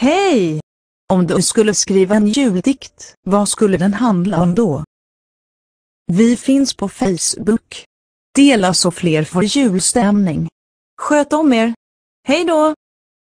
Hej! Om du skulle skriva en juldikt, vad skulle den handla om då? Vi finns på Facebook. Dela så fler får julstämning. Sköt om er! Hej då!